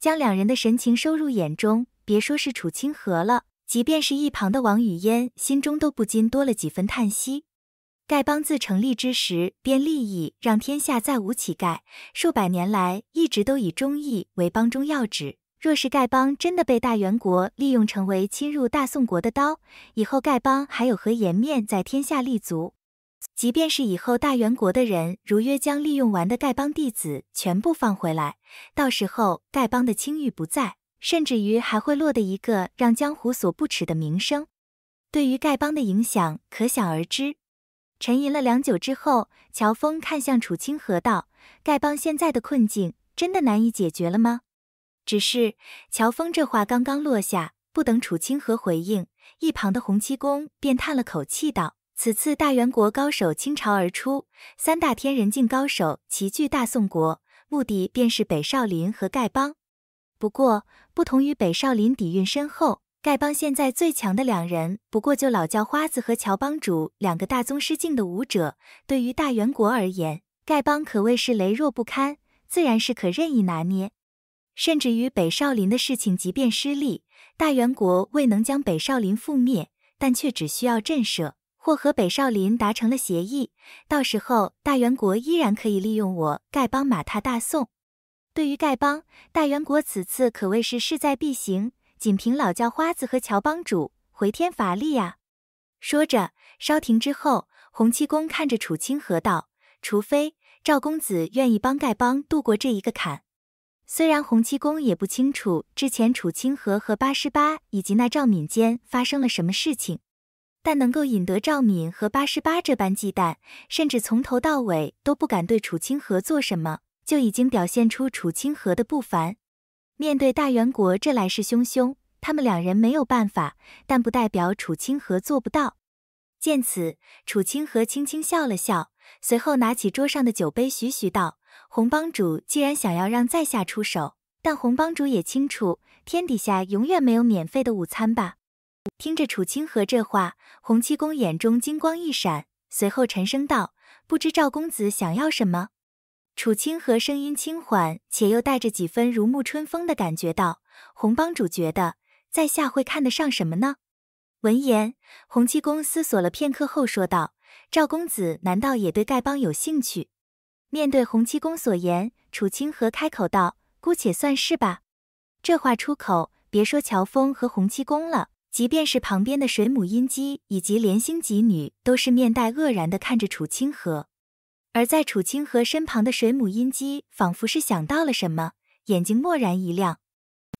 将两人的神情收入眼中，别说是楚清河了，即便是一旁的王语嫣，心中都不禁多了几分叹息。丐帮自成立之时便利益让天下再无乞丐，数百年来一直都以忠义为帮中要旨。若是丐帮真的被大元国利用成为侵入大宋国的刀，以后丐帮还有何颜面在天下立足？即便是以后大元国的人如约将利用完的丐帮弟子全部放回来，到时候丐帮的清誉不在，甚至于还会落得一个让江湖所不齿的名声，对于丐帮的影响可想而知。沉吟了良久之后，乔峰看向楚清河道：“丐帮现在的困境，真的难以解决了吗？”只是乔峰这话刚刚落下，不等楚清河回应，一旁的洪七公便叹了口气道。此次大元国高手倾巢而出，三大天人境高手齐聚大宋国，目的便是北少林和丐帮。不过，不同于北少林底蕴深厚，丐帮现在最强的两人不过就老叫花子和乔帮主两个大宗师境的武者。对于大元国而言，丐帮可谓是羸弱不堪，自然是可任意拿捏。甚至于北少林的事情，即便失利，大元国未能将北少林覆灭，但却只需要震慑。或和北少林达成了协议，到时候大元国依然可以利用我丐帮马踏大宋。对于丐帮，大元国此次可谓是势在必行，仅凭老叫花子和乔帮主，回天乏力呀。说着，稍停之后，洪七公看着楚清河道：“除非赵公子愿意帮丐帮渡过这一个坎。”虽然洪七公也不清楚之前楚清河和八十八以及那赵敏间发生了什么事情。但能够引得赵敏和八十八这般忌惮，甚至从头到尾都不敢对楚清河做什么，就已经表现出楚清河的不凡。面对大元国这来势汹汹，他们两人没有办法，但不代表楚清河做不到。见此，楚清河轻轻笑了笑，随后拿起桌上的酒杯，徐徐道：“洪帮主既然想要让在下出手，但洪帮主也清楚，天底下永远没有免费的午餐吧。”听着楚清河这话，洪七公眼中金光一闪，随后沉声道：“不知赵公子想要什么？”楚清河声音轻缓，且又带着几分如沐春风的感觉道：“洪帮主觉得，在下会看得上什么呢？”闻言，洪七公思索了片刻后说道：“赵公子难道也对丐帮有兴趣？”面对洪七公所言，楚清河开口道：“姑且算是吧。”这话出口，别说乔峰和洪七公了。即便是旁边的水母音姬以及莲心姬女都是面带愕然的看着楚清河，而在楚清河身旁的水母音姬仿佛是想到了什么，眼睛蓦然一亮。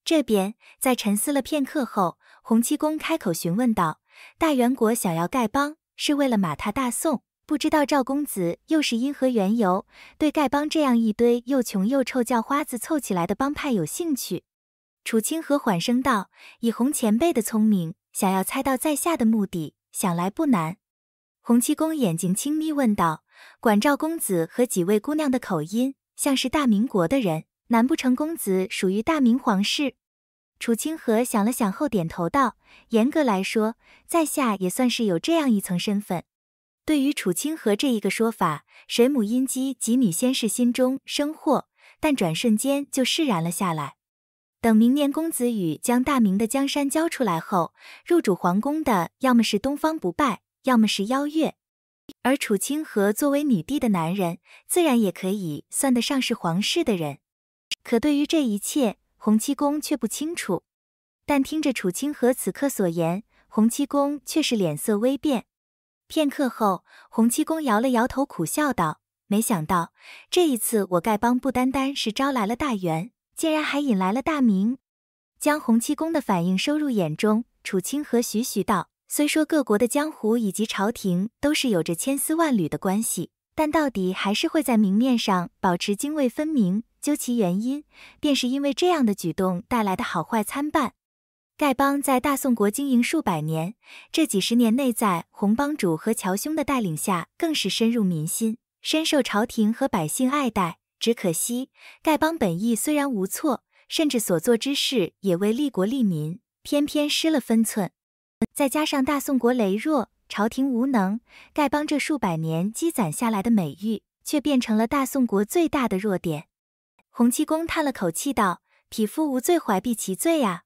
这边在沉思了片刻后，洪七公开口询问道：“大元国想要丐帮，是为了马踏大宋？不知道赵公子又是因何缘由，对丐帮这样一堆又穷又臭叫花子凑起来的帮派有兴趣？”楚清河缓声道：“以洪前辈的聪明，想要猜到在下的目的，想来不难。”洪七公眼睛轻眯问道：“管赵公子和几位姑娘的口音，像是大明国的人，难不成公子属于大明皇室？”楚清河想了想后，点头道：“严格来说，在下也算是有这样一层身份。”对于楚清河这一个说法，水母、阴姬及女仙氏心中生惑，但转瞬间就释然了下来。等明年，公子羽将大明的江山交出来后，入主皇宫的要么是东方不败，要么是邀月。而楚清河作为女帝的男人，自然也可以算得上是皇室的人。可对于这一切，洪七公却不清楚。但听着楚清河此刻所言，洪七公却是脸色微变。片刻后，洪七公摇了摇头，苦笑道：“没想到这一次，我丐帮不单单是招来了大员，竟然还引来了大明，将洪七公的反应收入眼中。楚清河徐徐道：“虽说各国的江湖以及朝廷都是有着千丝万缕的关系，但到底还是会在明面上保持泾渭分明。究其原因，便是因为这样的举动带来的好坏参半。丐帮在大宋国经营数百年，这几十年内在洪帮主和乔兄的带领下，更是深入民心，深受朝廷和百姓爱戴。”只可惜，丐帮本意虽然无错，甚至所做之事也为利国利民，偏偏失了分寸。再加上大宋国羸弱，朝廷无能，丐帮这数百年积攒下来的美誉，却变成了大宋国最大的弱点。洪七公叹了口气道：“匹夫无罪，怀璧其罪呀。”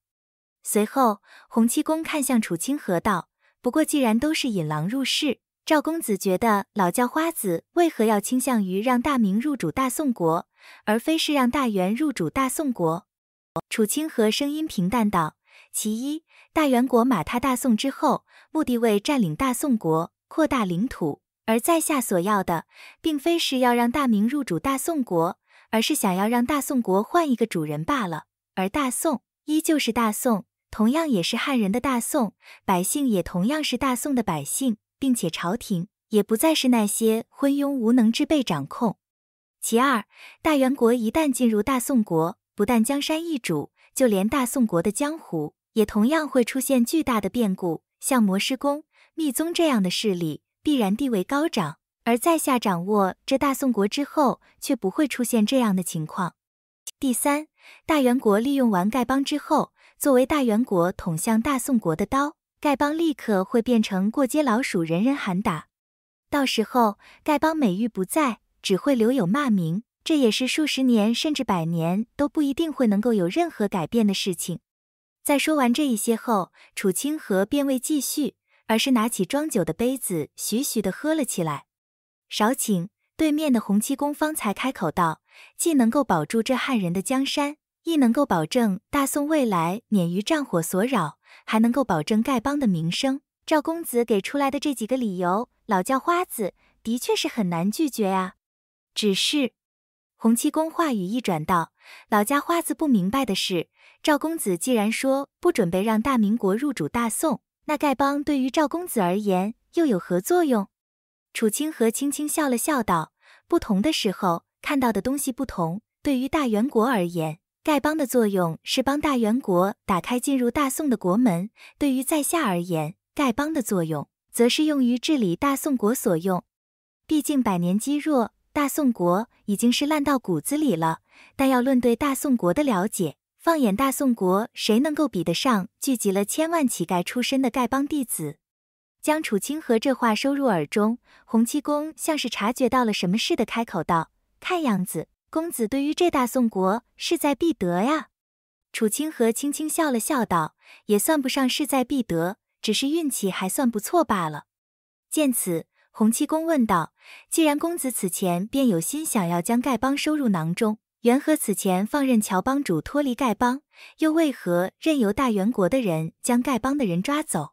随后，洪七公看向楚清河道：“不过，既然都是引狼入室。”赵公子觉得老叫花子为何要倾向于让大明入主大宋国，而非是让大元入主大宋国？楚清河声音平淡道：“其一，大元国马踏大宋之后，目的为占领大宋国，扩大领土。而在下所要的，并非是要让大明入主大宋国，而是想要让大宋国换一个主人罢了。而大宋依旧是大宋，同样也是汉人的大宋，百姓也同样是大宋的百姓。”并且朝廷也不再是那些昏庸无能之辈掌控。其二，大元国一旦进入大宋国，不但江山易主，就连大宋国的江湖也同样会出现巨大的变故，像魔师宫、密宗这样的势力必然地位高涨。而在下掌握这大宋国之后，却不会出现这样的情况。第三，大元国利用完丐帮之后，作为大元国捅向大宋国的刀。丐帮立刻会变成过街老鼠，人人喊打。到时候，丐帮美誉不在，只会留有骂名。这也是数十年甚至百年都不一定会能够有任何改变的事情。在说完这一些后，楚清河便未继续，而是拿起装酒的杯子，徐徐地喝了起来。少顷，对面的洪七公方才开口道：“既能够保住这汉人的江山，亦能够保证大宋未来免于战火所扰。”还能够保证丐帮的名声，赵公子给出来的这几个理由，老叫花子的确是很难拒绝啊。只是，洪七公话语一转道，老家花子不明白的是，赵公子既然说不准备让大明国入主大宋，那丐帮对于赵公子而言又有何作用？楚清河轻轻笑了笑道，不同的时候看到的东西不同，对于大元国而言。丐帮的作用是帮大元国打开进入大宋的国门，对于在下而言，丐帮的作用则是用于治理大宋国所用。毕竟百年积弱，大宋国已经是烂到骨子里了。但要论对大宋国的了解，放眼大宋国，谁能够比得上聚集了千万乞丐出身的丐帮弟子？将楚清河这话收入耳中，洪七公像是察觉到了什么似的开口道：“看样子。”公子对于这大宋国势在必得呀！楚清河轻轻笑了笑道：“也算不上势在必得，只是运气还算不错罢了。”见此，洪七公问道：“既然公子此前便有心想要将丐帮收入囊中，缘何此前放任乔帮主脱离丐帮，又为何任由大元国的人将丐帮的人抓走？”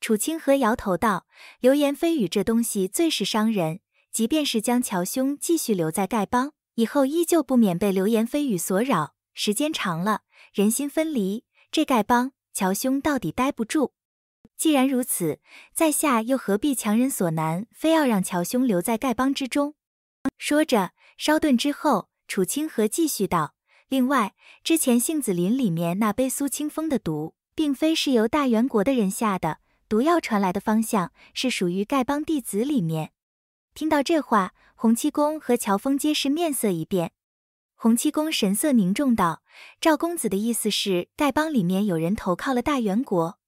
楚清河摇头道：“流言蜚语这东西最是伤人，即便是将乔兄继续留在丐帮。”以后依旧不免被流言蜚语所扰，时间长了，人心分离，这丐帮乔兄到底待不住。既然如此，在下又何必强人所难，非要让乔兄留在丐帮之中？说着，稍顿之后，楚清河继续道：“另外，之前杏子林里面那杯苏清风的毒，并非是由大元国的人下的，毒药传来的方向是属于丐帮弟子里面。”听到这话。洪七公和乔峰皆是面色一变，洪七公神色凝重道：“赵公子的意思是，丐帮里面有人投靠了大元国。”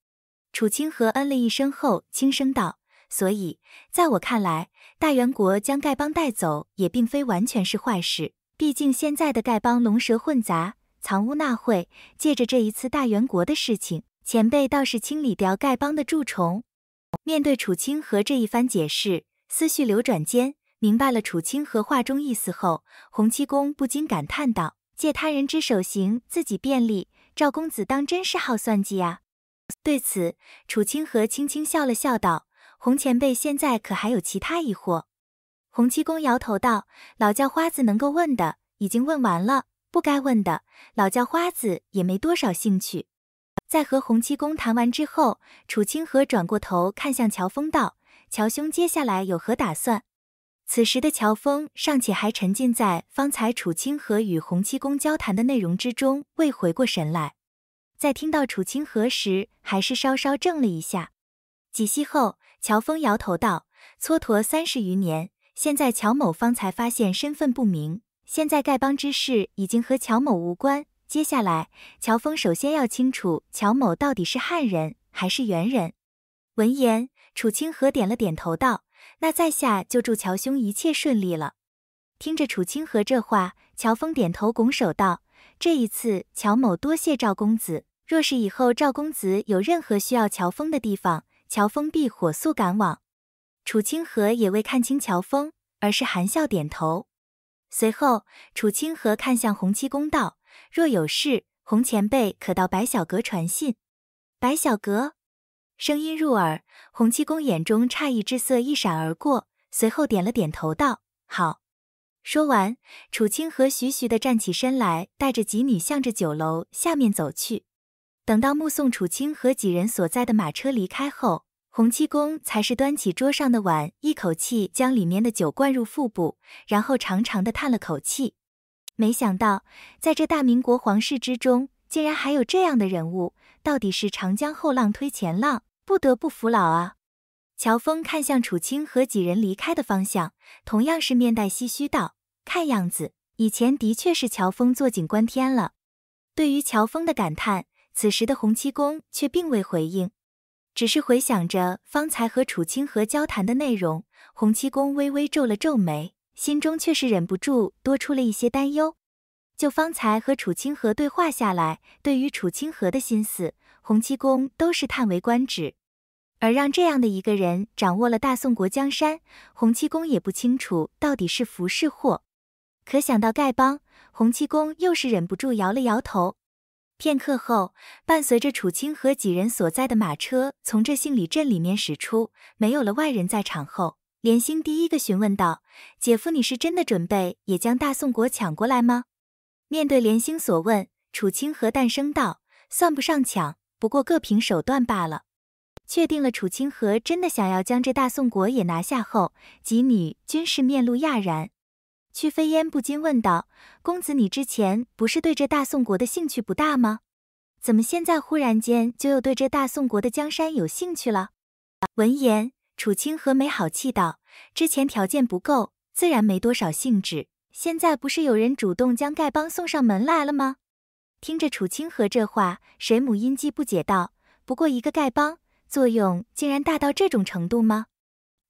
楚清河嗯了一声后，轻声道：“所以，在我看来，大元国将丐帮带走也并非完全是坏事。毕竟现在的丐帮龙蛇混杂，藏污纳秽。借着这一次大元国的事情，前辈倒是清理掉丐帮的蛀虫。”面对楚清河这一番解释，思绪流转间。明白了楚清河话中意思后，洪七公不禁感叹道：“借他人之手行自己便利，赵公子当真是好算计啊！”对此，楚清河轻轻笑了笑道：“洪前辈，现在可还有其他疑惑？”洪七公摇头道：“老叫花子能够问的已经问完了，不该问的老叫花子也没多少兴趣。”在和洪七公谈完之后，楚清河转过头看向乔峰道：“乔兄，接下来有何打算？”此时的乔峰尚且还沉浸在方才楚清河与洪七公交谈的内容之中，未回过神来。在听到楚清河时，还是稍稍怔了一下。几息后，乔峰摇头道：“蹉跎三十余年，现在乔某方才发现身份不明。现在丐帮之事已经和乔某无关。接下来，乔峰首先要清楚乔某到底是汉人还是元人。”闻言，楚清河点了点头道。那在下就祝乔兄一切顺利了。听着楚清河这话，乔峰点头拱手道：“这一次乔某多谢赵公子，若是以后赵公子有任何需要乔峰的地方，乔峰必火速赶往。”楚清河也未看清乔峰，而是含笑点头。随后，楚清河看向洪七公道：“若有事，洪前辈可到白小阁传信。”白小阁。声音入耳，洪七公眼中诧异之色一闪而过，随后点了点头，道：“好。”说完，楚清河徐徐的站起身来，带着几女向着酒楼下面走去。等到目送楚清河几人所在的马车离开后，洪七公才是端起桌上的碗，一口气将里面的酒灌入腹部，然后长长的叹了口气。没想到，在这大明国皇室之中，竟然还有这样的人物。到底是长江后浪推前浪。不得不服老啊！乔峰看向楚清河几人离开的方向，同样是面带唏嘘道：“看样子，以前的确是乔峰坐井观天了。”对于乔峰的感叹，此时的洪七公却并未回应，只是回想着方才和楚清河交谈的内容。洪七公微微皱了皱眉，心中却是忍不住多出了一些担忧。就方才和楚清河对话下来，对于楚清河的心思。洪七公都是叹为观止，而让这样的一个人掌握了大宋国江山，洪七公也不清楚到底是福是祸。可想到丐帮，洪七公又是忍不住摇了摇头。片刻后，伴随着楚清河几人所在的马车从这杏里镇里面驶出，没有了外人在场后，连心第一个询问道：“姐夫，你是真的准备也将大宋国抢过来吗？”面对连心所问，楚清河淡声道：“算不上抢。”不过各凭手段罢了。确定了楚清河真的想要将这大宋国也拿下后，几女均是面露讶然。屈飞烟不禁问道：“公子，你之前不是对这大宋国的兴趣不大吗？怎么现在忽然间就又对这大宋国的江山有兴趣了？”闻言，楚清河没好气道：“之前条件不够，自然没多少兴致。现在不是有人主动将丐帮送上门来了吗？”听着楚清河这话，水母音既不解道：“不过一个丐帮，作用竟然大到这种程度吗？”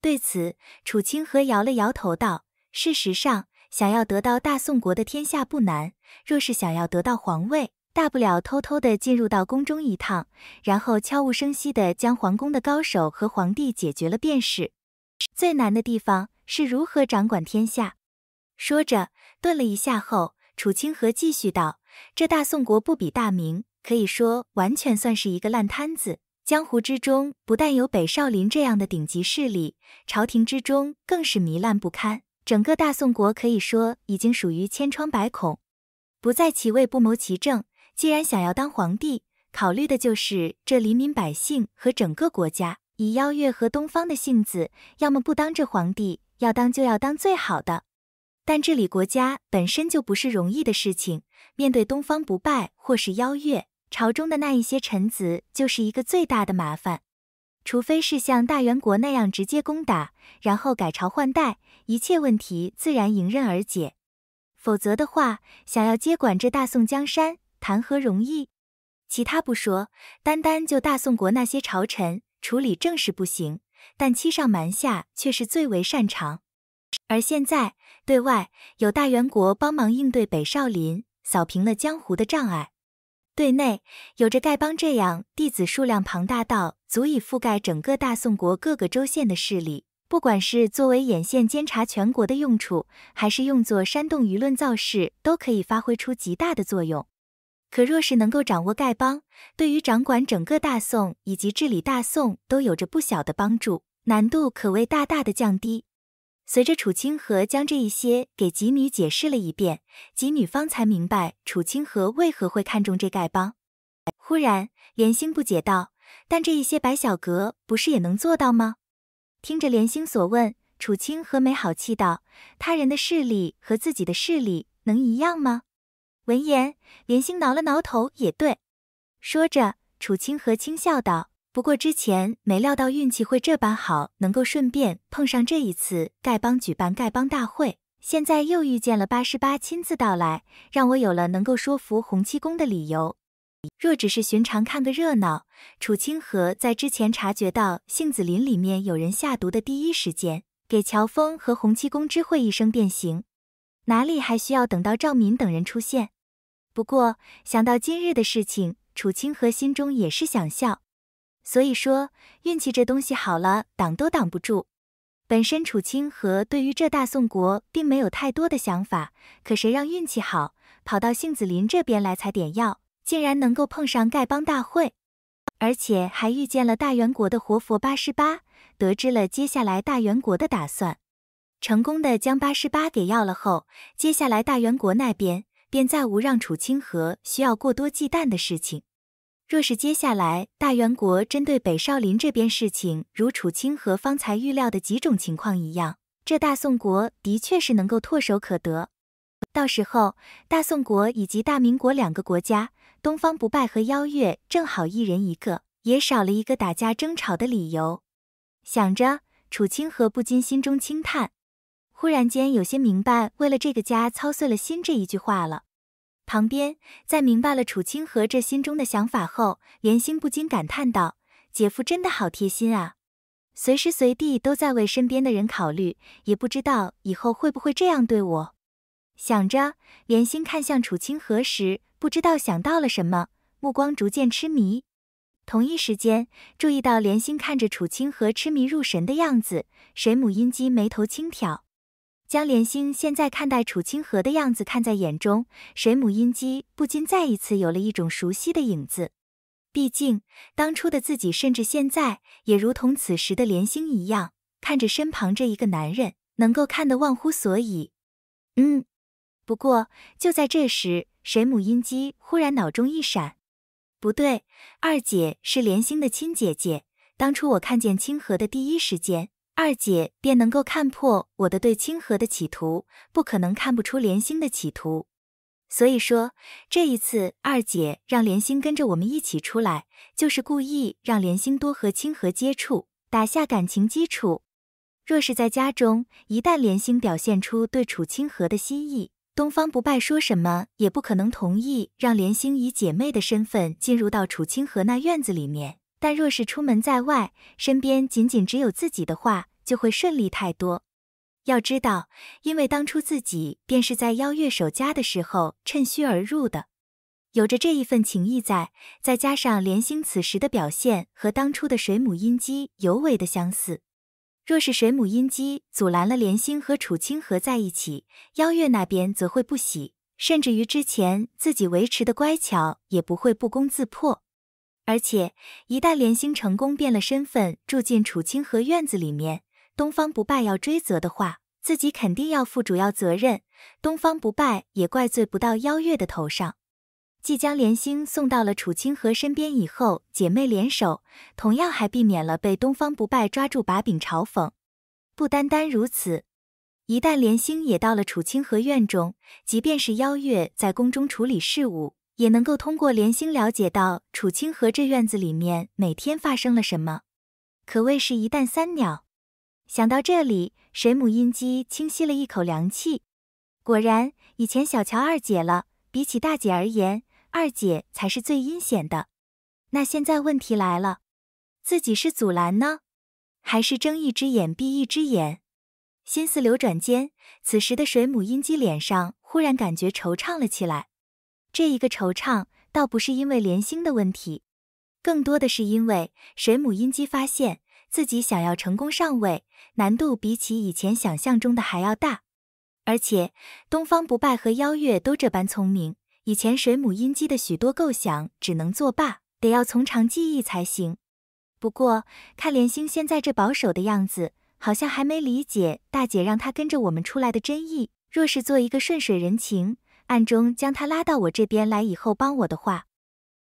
对此，楚清河摇了摇头道：“事实上，想要得到大宋国的天下不难，若是想要得到皇位，大不了偷偷的进入到宫中一趟，然后悄无声息的将皇宫的高手和皇帝解决了便是。最难的地方是如何掌管天下。”说着，顿了一下后，楚清河继续道。这大宋国不比大明，可以说完全算是一个烂摊子。江湖之中不但有北少林这样的顶级势力，朝廷之中更是糜烂不堪。整个大宋国可以说已经属于千疮百孔。不在其位不谋其政，既然想要当皇帝，考虑的就是这黎民百姓和整个国家。以邀月和东方的性子，要么不当这皇帝，要当就要当最好的。但治理国家本身就不是容易的事情。面对东方不败或是邀月，朝中的那一些臣子就是一个最大的麻烦。除非是像大元国那样直接攻打，然后改朝换代，一切问题自然迎刃而解。否则的话，想要接管这大宋江山，谈何容易？其他不说，单单就大宋国那些朝臣处理政事不行，但欺上瞒下却是最为擅长。而现在。对外有大元国帮忙应对北少林，扫平了江湖的障碍；对内有着丐帮这样弟子数量庞大到足以覆盖整个大宋国各个州县的势力，不管是作为眼线监察全国的用处，还是用作煽动舆论造势，都可以发挥出极大的作用。可若是能够掌握丐帮，对于掌管整个大宋以及治理大宋都有着不小的帮助，难度可谓大大的降低。随着楚清河将这一些给吉女解释了一遍，吉女方才明白楚清河为何会看中这丐帮。忽然，莲星不解道：“但这一些白小阁不是也能做到吗？”听着莲星所问，楚清河没好气道：“他人的势力和自己的势力能一样吗？”闻言，连星挠了挠头，也对。说着，楚清河轻笑道。不过之前没料到运气会这般好，能够顺便碰上这一次丐帮举办丐帮大会，现在又遇见了八十八亲自到来，让我有了能够说服洪七公的理由。若只是寻常看个热闹，楚清河在之前察觉到杏子林里面有人下毒的第一时间，给乔峰和洪七公知会一声便行，哪里还需要等到赵敏等人出现？不过想到今日的事情，楚清河心中也是想笑。所以说，运气这东西好了，挡都挡不住。本身楚清河对于这大宋国并没有太多的想法，可谁让运气好，跑到杏子林这边来采点药，竟然能够碰上丐帮大会，而且还遇见了大元国的活佛八十八，得知了接下来大元国的打算，成功的将八十八给要了后，接下来大元国那边便再无让楚清河需要过多忌惮的事情。若是接下来大元国针对北少林这边事情，如楚清河方才预料的几种情况一样，这大宋国的确是能够唾手可得。到时候，大宋国以及大明国两个国家，东方不败和邀月正好一人一个，也少了一个打架争吵的理由。想着，楚清河不禁心中轻叹，忽然间有些明白“为了这个家操碎了心”这一句话了。旁边，在明白了楚清河这心中的想法后，莲心不禁感叹道：“姐夫真的好贴心啊，随时随地都在为身边的人考虑。也不知道以后会不会这样对我。”想着，莲心看向楚清河时，不知道想到了什么，目光逐渐痴迷。同一时间，注意到莲心看着楚清河痴迷入神的样子，水母音姬眉头轻挑。将莲心现在看待楚清河的样子，看在眼中，水母音姬不禁再一次有了一种熟悉的影子。毕竟当初的自己，甚至现在，也如同此时的莲心一样，看着身旁这一个男人，能够看得忘乎所以。嗯，不过就在这时，水母音姬忽然脑中一闪，不对，二姐是莲心的亲姐姐，当初我看见清河的第一时间。二姐便能够看破我的对清河的企图，不可能看不出莲心的企图。所以说，这一次二姐让莲心跟着我们一起出来，就是故意让莲心多和清河接触，打下感情基础。若是在家中，一旦莲心表现出对楚清河的心意，东方不败说什么也不可能同意让莲心以姐妹的身份进入到楚清河那院子里面。但若是出门在外，身边仅仅只有自己的话，就会顺利太多。要知道，因为当初自己便是在邀月守家的时候趁虚而入的，有着这一份情谊在，再加上莲星此时的表现和当初的水母音机尤为的相似。若是水母音机阻拦了莲星和楚清河在一起，邀月那边则会不喜，甚至于之前自己维持的乖巧也不会不攻自破。而且，一旦莲星成功变了身份，住进楚清河院子里面，东方不败要追责的话，自己肯定要负主要责任。东方不败也怪罪不到邀月的头上。即将莲心送到了楚清河身边以后，姐妹联手，同样还避免了被东方不败抓住把柄嘲讽。不单单如此，一旦莲心也到了楚清河院中，即便是邀月在宫中处理事务，也能够通过莲心了解到楚清河这院子里面每天发生了什么，可谓是一旦三鸟。想到这里，水母音姬轻吸了一口凉气。果然，以前小瞧二姐了，比起大姐而言，二姐才是最阴险的。那现在问题来了，自己是阻拦呢，还是睁一只眼闭一只眼？心思流转间，此时的水母音姬脸上忽然感觉惆怅了起来。这一个惆怅，倒不是因为莲星的问题，更多的是因为水母音姬发现。自己想要成功上位，难度比起以前想象中的还要大。而且东方不败和邀月都这般聪明，以前水母音机的许多构想只能作罢，得要从长计议才行。不过看莲星现在这保守的样子，好像还没理解大姐让她跟着我们出来的真意。若是做一个顺水人情，暗中将她拉到我这边来，以后帮我的话。